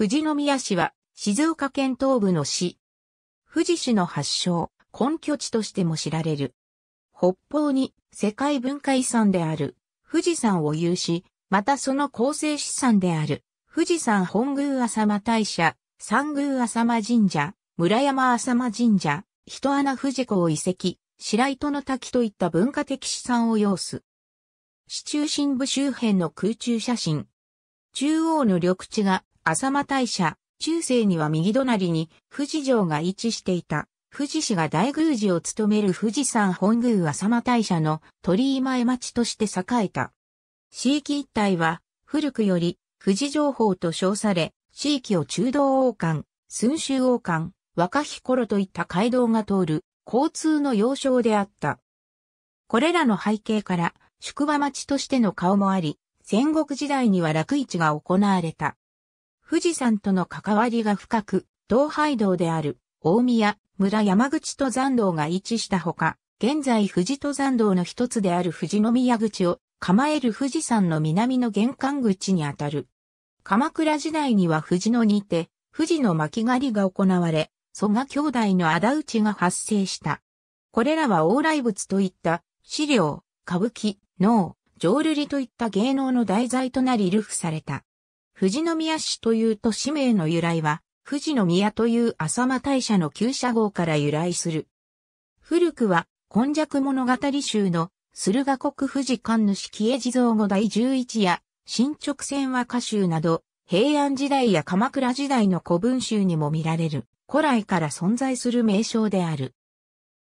富士宮市は静岡県東部の市。富士市の発祥、根拠地としても知られる。北方に世界文化遺産である富士山を有し、またその構成資産である富士山本宮浅間大社、三宮浅間神社、村山浅間神社、人穴富士港遺跡、白糸の滝といった文化的資産を要す。市中心部周辺の空中写真。中央の緑地が浅間大社、中世には右隣に富士城が位置していた。富士市が大宮寺を務める富士山本宮浅間大社の鳥居前町として栄えた。地域一帯は古くより富士情報と称され、地域を中道王冠、寸州王冠、若き頃といった街道が通る交通の要衝であった。これらの背景から宿場町としての顔もあり、戦国時代には楽市が行われた。富士山との関わりが深く、東海道である大宮、村山口登山道が位置したほか、現在富士登山道の一つである富士宮口を構える富士山の南の玄関口にあたる。鎌倉時代には富士野にて、富士の巻狩りが行われ、蘇我兄弟の仇討ちが発生した。これらは往来物といった資料、歌舞伎、能、浄瑠璃といった芸能の題材となり流布された。富士宮市という都市名の由来は、富士宮という浅間大社の旧社号から由来する。古くは、今弱物語集の、駿河国富士官主喜江地蔵後第11や、新直線和歌集など、平安時代や鎌倉時代の古文集にも見られる、古来から存在する名称である。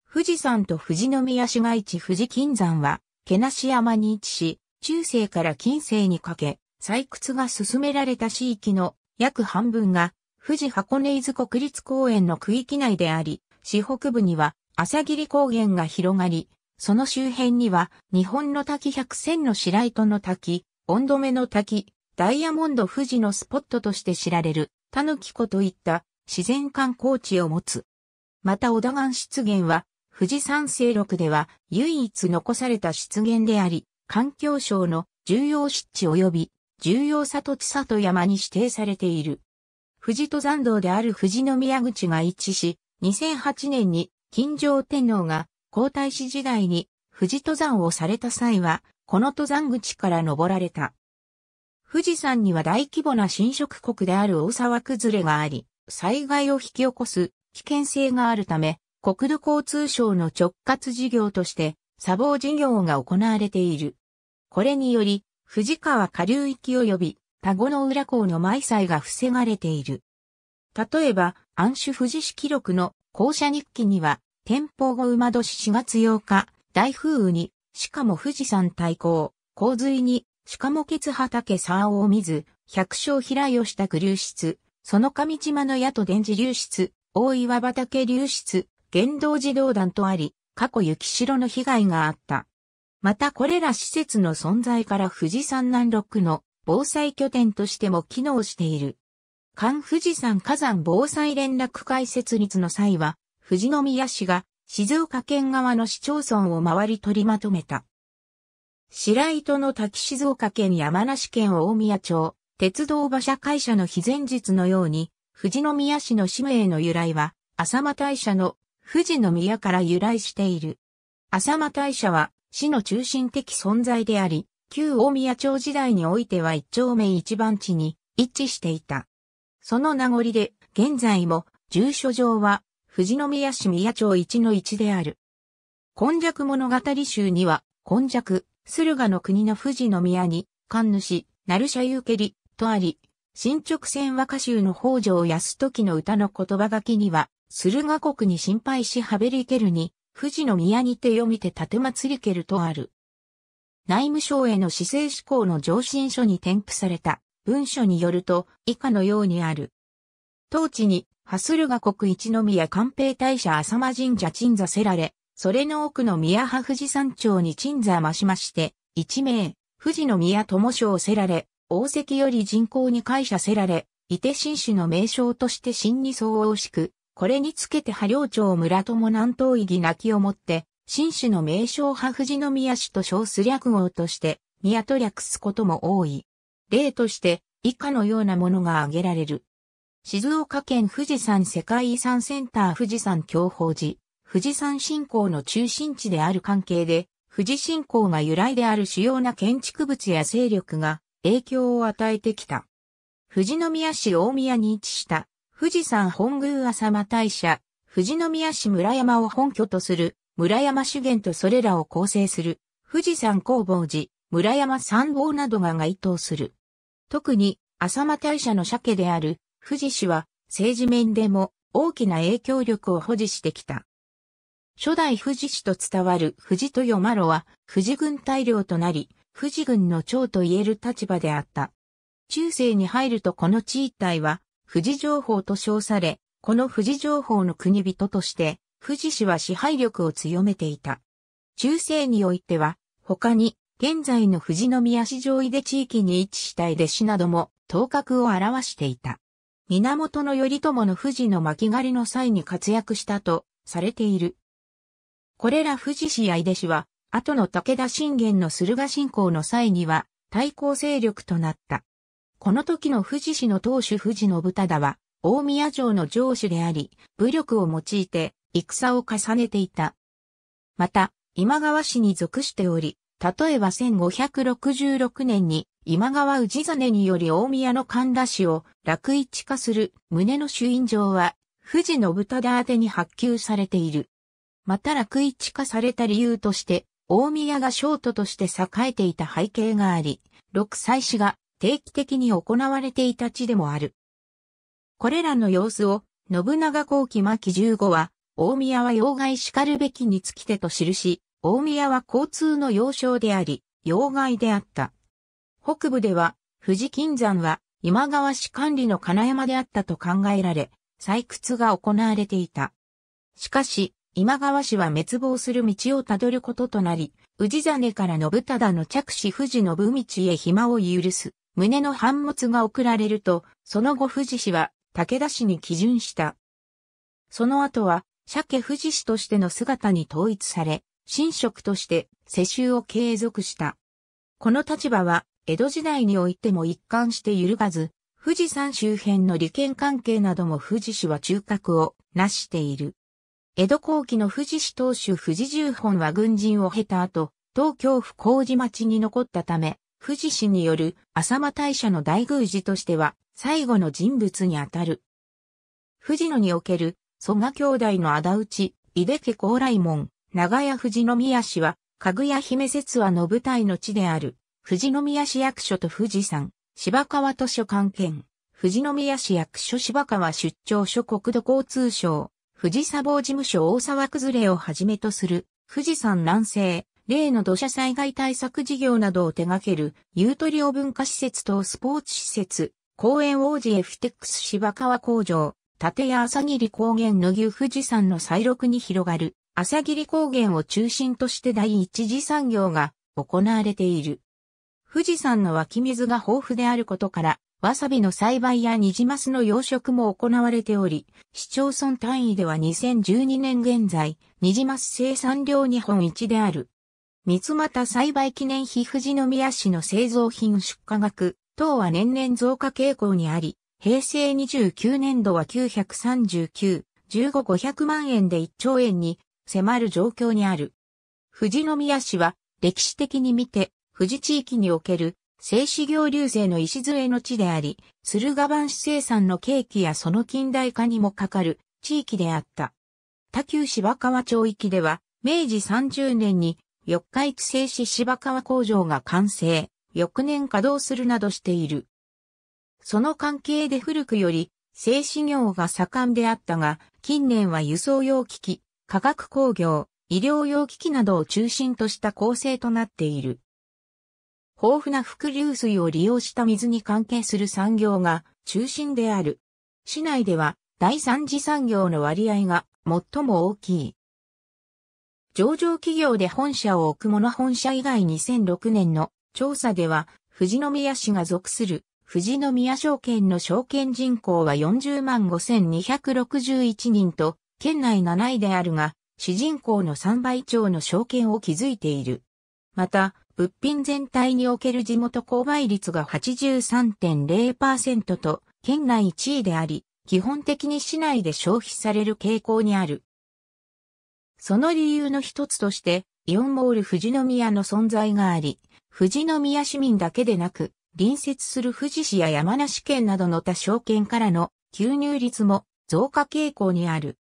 富士山と富士宮市街地富士金山は、毛し山に位置し、中世から近世にかけ、採掘が進められた地域の約半分が富士箱根伊豆国立公園の区域内であり、市北部には朝霧高原が広がり、その周辺には日本の滝百選の白糸の滝、温度目の滝、ダイヤモンド富士のスポットとして知られる、タヌキ湖といった自然観光地を持つ。また小田岩湿原は、富士山西麓では唯一残された湿原であり、環境省の重要湿地及び重要里地里山に指定されている。富士登山道である富士宮口が一致し、2008年に金城天皇が皇太子時代に富士登山をされた際は、この登山口から登られた。富士山には大規模な侵食国である大沢崩れがあり、災害を引き起こす危険性があるため、国土交通省の直轄事業として、砂防事業が行われている。これにより、藤川下流域及び田子の浦港の埋載が防がれている。例えば、安守富士市記録の校舎日記には、天保後馬年4月8日、大風雨に、しかも富士山対抗、洪水に、しかもケツ畑沢を見ず、百姓平吉宅流出、その上島の矢と電磁流出、大岩畑流出、原動児動団とあり、過去雪城の被害があった。またこれら施設の存在から富士山南麓の防災拠点としても機能している。関富士山火山防災連絡会設立の際は、富士宮市が静岡県側の市町村を回り取りまとめた。白糸の滝静岡県山梨県大宮町、鉄道馬車会社の非前日のように、富士宮市の氏名の由来は、浅間大社の富士宮から由来している。浅間大社は市の中心的存在であり、旧大宮町時代においては一丁目一番地に位置していた。その名残で、現在も住所上は富士宮市宮町一の一である。今弱物語集には、今弱、駿河の国の富士宮に、神主、成社ゆけり、とあり、新直線和歌集の北条安時の歌の言葉書きには、駿河国に心配しはべりけるに、富士の宮にて読みて立て祭りけるとある。内務省への市政志向の上申書に添付された文書によると以下のようにある。当地に、ハスルが国一宮官兵大社浅間神社鎮座せられ、それの奥の宮派富士山頂に鎮座増しまして、一名、富士の宮友賞せられ、大関より人口に会社せられ、伊手新種の名称として新に相応しく、これにつけて波領町村とも南東義なきをもって、新種の名称派富士宮市と称す略号として、宮と略すことも多い。例として、以下のようなものが挙げられる。静岡県富士山世界遺産センター富士山教法寺、富士山信仰の中心地である関係で、富士信仰が由来である主要な建築物や勢力が影響を与えてきた。富士宮市大宮に位置した富士山本宮浅間大社、富士宮市村山を本拠とする、村山修験とそれらを構成する、富士山工房寺、村山参謀などが該当する。特に、浅間大社の社家である、富士市は、政治面でも大きな影響力を保持してきた。初代富士市と伝わる富士豊麻呂は、富士軍大領となり、富士軍の長と言える立場であった。中世に入るとこの地一帯は、富士情報と称され、この富士情報の国人として、富士氏は支配力を強めていた。中世においては、他に、現在の富士宮市上井で地域に位置した井出市なども、頭角を表していた。源頼朝の富士の巻狩りの際に活躍したと、されている。これら富士市や井出市は、後の武田信玄の駿河信仰の際には、対抗勢力となった。この時の富士氏の当主富士信忠は、大宮城の城主であり、武力を用いて戦を重ねていた。また、今川氏に属しており、例えば1566年に今川氏真により大宮の神田氏を楽一化する胸の主因状は、富士信忠宛てに発給されている。また楽一化された理由として、大宮が商都として栄えていた背景があり、六歳氏が定期的に行われていた地でもある。これらの様子を、信長後期末十15は、大宮は要害しかるべきにつきてと記し、大宮は交通の要衝であり、要害であった。北部では、富士金山は今川氏管理の金山であったと考えられ、採掘が行われていた。しかし、今川氏は滅亡する道をたどることとなり、氏真から信忠の着手富士の武道へ暇を許す胸の反物が送られると、その後富士氏は武田氏に基準した。その後は、鮭富士氏としての姿に統一され、神職として世襲を継続した。この立場は、江戸時代においても一貫して揺るがず、富士山周辺の利権関係なども富士氏は中核を成している。江戸後期の富士氏当主富士十本は軍人を経た後、東京府麹町に残ったため、富士氏による浅間大社の大宮寺としては最後の人物にあたる。富士野における蘇我兄弟の仇討ち、井出家高麗門、長屋富士宮氏は、かぐや姫説話の舞台の地である、富士宮市役所と富士山、芝川図書館兼、富士宮市役所芝川出張所国土交通省、富士砂防事務所大沢崩れをはじめとする、富士山南西、例の土砂災害対策事業などを手掛ける、ユートリオ文化施設とスポーツ施設、公園王子エフテックス芝川工場、立屋朝霧高原の牛富士山の再録に広がる、朝霧高原を中心として第一次産業が行われている。富士山の湧き水が豊富であることから、わさびの栽培やニジマスの養殖も行われており、市町村単位では2012年現在、ニジマス生産量日本一である。三又栽培記念碑富士宮市の製造品出荷額等は年々増加傾向にあり、平成29年度は939、15,500万円で1兆円に迫る状況にある。富士宮市は歴史的に見て富士地域における製紙業流勢の礎の地であり、駿河湾市生産の景気やその近代化にもかかる地域であった。他旧芝川町域では明治30年に四日市製紙芝川工場が完成、翌年稼働するなどしている。その関係で古くより、製紙業が盛んであったが、近年は輸送用機器、化学工業、医療用機器などを中心とした構成となっている。豊富な伏流水を利用した水に関係する産業が中心である。市内では第三次産業の割合が最も大きい。上場企業で本社を置くもの本社以外2006年の調査では、富士宮市が属する富士宮証券の証券人口は40万5261人と、県内7位であるが、市人口の3倍超の証券を築いている。また、物品全体における地元購買率が83.0%と、県内1位であり、基本的に市内で消費される傾向にある。その理由の一つとして、イオンモール富士宮の存在があり、富士宮市民だけでなく、隣接する富士市や山梨県などの他証券からの吸入率も増加傾向にある。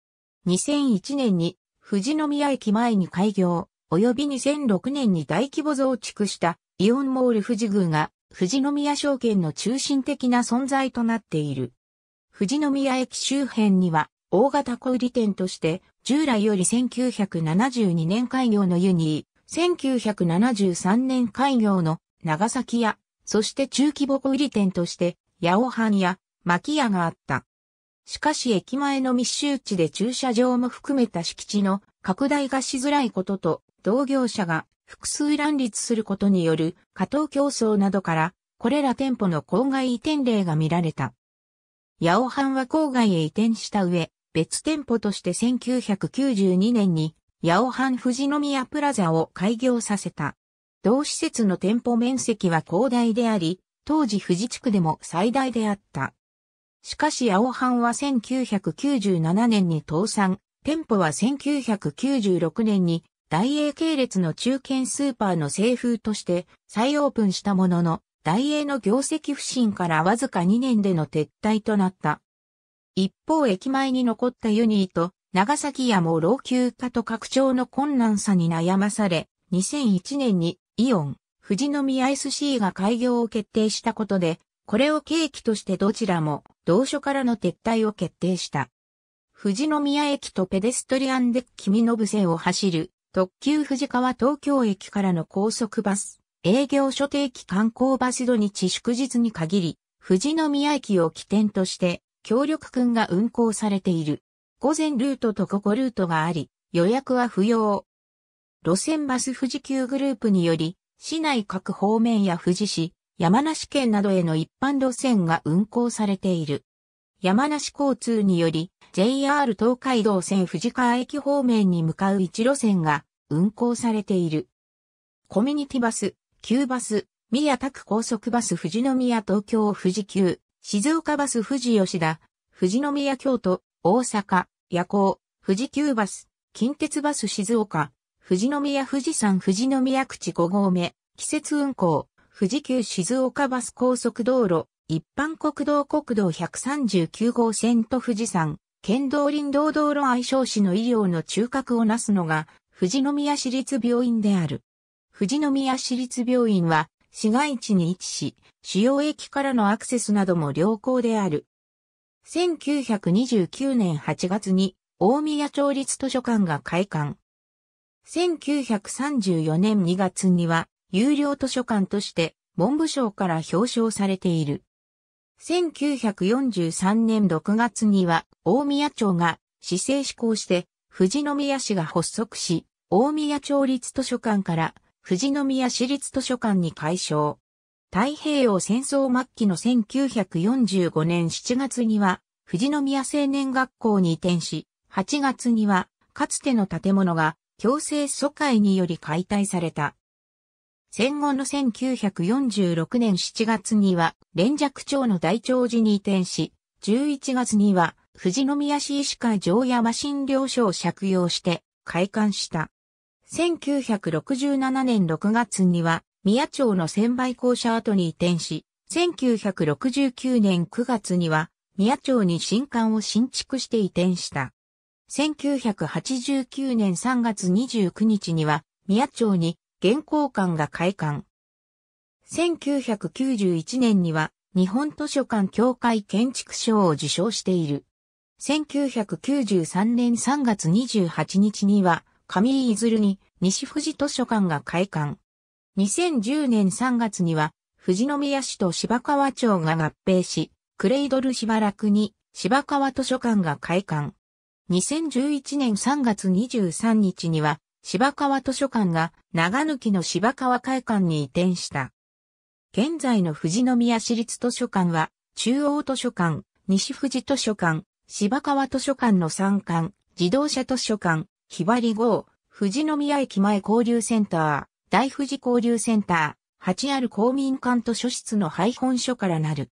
2001年に富士宮駅前に開業、及び2006年に大規模増築したイオンモール富士宮が富士宮証券の中心的な存在となっている。富士宮駅周辺には大型小売店として、従来より1972年開業のユニー、1973年開業の長崎屋、そして中規模小売店として、八尾藩や牧屋があった。しかし駅前の密集地で駐車場も含めた敷地の拡大がしづらいことと、同業者が複数乱立することによる過当競争などから、これら店舗の郊外移転例が見られた。八尾藩は郊外へ移転した上、別店舗として1992年に、八尾藩富士宮プラザを開業させた。同施設の店舗面積は広大であり、当時富士地区でも最大であった。しかし八尾藩は1997年に倒産、店舗は1996年に大英系列の中堅スーパーの製風として再オープンしたものの、大英の業績不振からわずか2年での撤退となった。一方駅前に残ったユニーと長崎屋も老朽化と拡張の困難さに悩まされ、2001年にイオン、富士宮 SC が開業を決定したことで、これを契機としてどちらも同所からの撤退を決定した。富士宮駅とペデストリアンデック君の部線を走る特急富士川東京駅からの高速バス、営業所定期観光バス土日祝日に限り、富士宮駅を起点として協力んが運行されている。午前ルートと午後ルートがあり、予約は不要。路線バス富士急グループにより、市内各方面や富士市、山梨県などへの一般路線が運行されている。山梨交通により、JR 東海道線富士川駅方面に向かう一路線が運行されている。コミュニティバス、旧バス、宮田区高速バス富士宮東京富士急、静岡バス富士吉田、富士宮京都、大阪、夜行、富士急バス、近鉄バス静岡、富士宮富士山富士宮口5合目、季節運行、富士急静岡バス高速道路、一般国道国道139号線と富士山、県道林道道路愛称市の医療の中核をなすのが、富士宮市立病院である。富士宮市立病院は、市街地に位置し、主要駅からのアクセスなども良好である。1929年8月に大宮町立図書館が開館。1934年2月には有料図書館として文部省から表彰されている。1943年6月には大宮町が市政施行して富士宮市が発足し、大宮町立図書館から富士宮市立図書館に改称。太平洋戦争末期の1945年7月には、富士宮青年学校に移転し、8月には、かつての建物が強制疎開により解体された。戦後の1946年7月には、連尺町の大長寺に移転し、11月には、富士宮市医師会城山診療所を借用して、開館した。1967年6月には、宮町の専売校舎跡に移転し、1969年9月には、宮町に新館を新築して移転した。1989年3月29日には、宮町に現行館が開館。1991年には、日本図書館協会建築賞を受賞している。1993年3月28日には、上井出に西富士図書館が開館。2010年3月には、富士宮市と芝川町が合併し、クレイドルしばらくに芝川図書館が開館。2011年3月23日には、芝川図書館が長抜きの芝川会館に移転した。現在の富士宮市立図書館は、中央図書館、西富士図書館、芝川図書館の3館、自動車図書館、ひばり号、富士宮駅前交流センター、大富士交流センター、8る公民館図書室の廃本所からなる。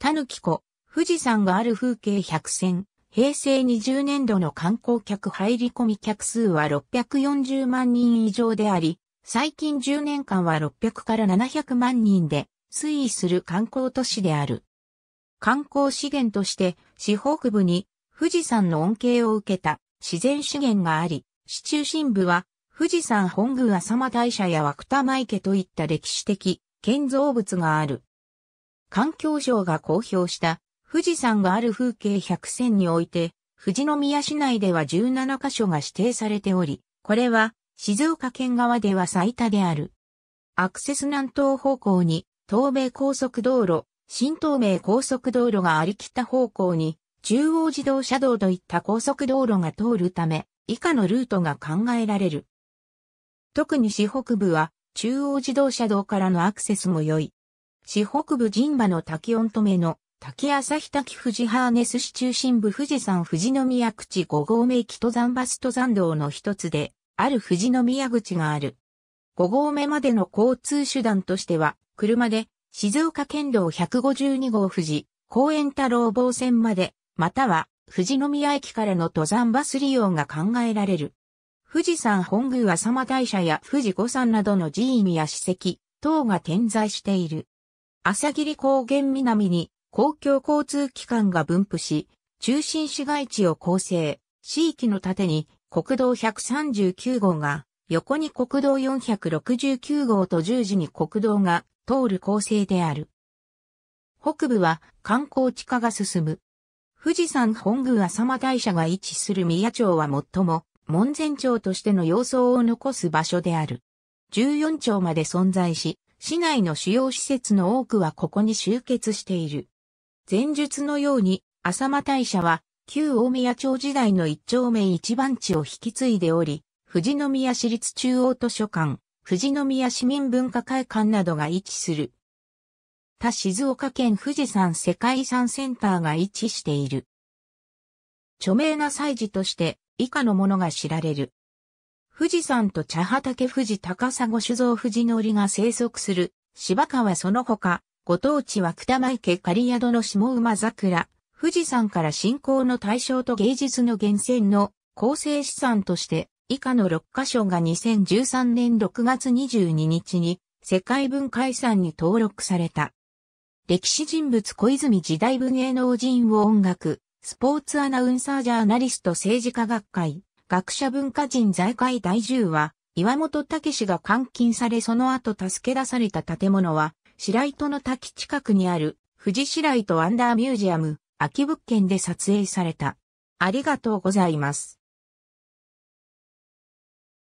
たぬき湖、富士山がある風景100選、平成20年度の観光客入り込み客数は640万人以上であり、最近10年間は600から700万人で推移する観光都市である。観光資源として、市北部に富士山の恩恵を受けた自然資源があり、市中心部は富士山本宮浅間大社や涌田池といった歴史的建造物がある。環境省が公表した富士山がある風景100選において、富士宮市内では17カ所が指定されており、これは静岡県側では最多である。アクセス南東方向に東名高速道路、新東名高速道路がありきた方向に中央自動車道といった高速道路が通るため、以下のルートが考えられる。特に市北部は、中央自動車道からのアクセスも良い。市北部神馬の滝温止めの、滝日滝富士ハーネス市中心部富士山富士宮口5合目駅登山バス登山道の一つで、ある富士宮口がある。5合目までの交通手段としては、車で、静岡県道152号富士、公園太郎防線までまたは富士宮駅からの登山バス利用が考えられる。富士山本宮浅間大社や富士五山などの寺院や史跡等が点在している。朝霧高原南に公共交通機関が分布し、中心市街地を構成、地域の縦に国道139号が、横に国道469号と十字に国道が通る構成である。北部は観光地化が進む。富士山本宮浅間大社が位置する宮町は最も門前町としての様相を残す場所である。14町まで存在し、市内の主要施設の多くはここに集結している。前述のように、浅間大社は、旧大宮町時代の一丁目一番地を引き継いでおり、富士宮市立中央図書館、富士宮市民文化会館などが位置する他静岡県富士山世界遺産センターが位置している。著名な祭事として以下のものが知られる。富士山と茶畑富士高砂酒造富士のりが生息する芝川その他、ご当地は北前家狩宿の下馬桜、富士山から信仰の対象と芸術の源泉の構成資産として以下の6カ所が2013年6月22日に世界文化遺産に登録された。歴史人物小泉時代文芸能人を音楽、スポーツアナウンサージャーナリスト政治家学会、学者文化人財界第10話、岩本武が監禁されその後助け出された建物は、白糸の滝近くにある、富士白糸アンダーミュージアム、秋物件で撮影された。ありがとうございます。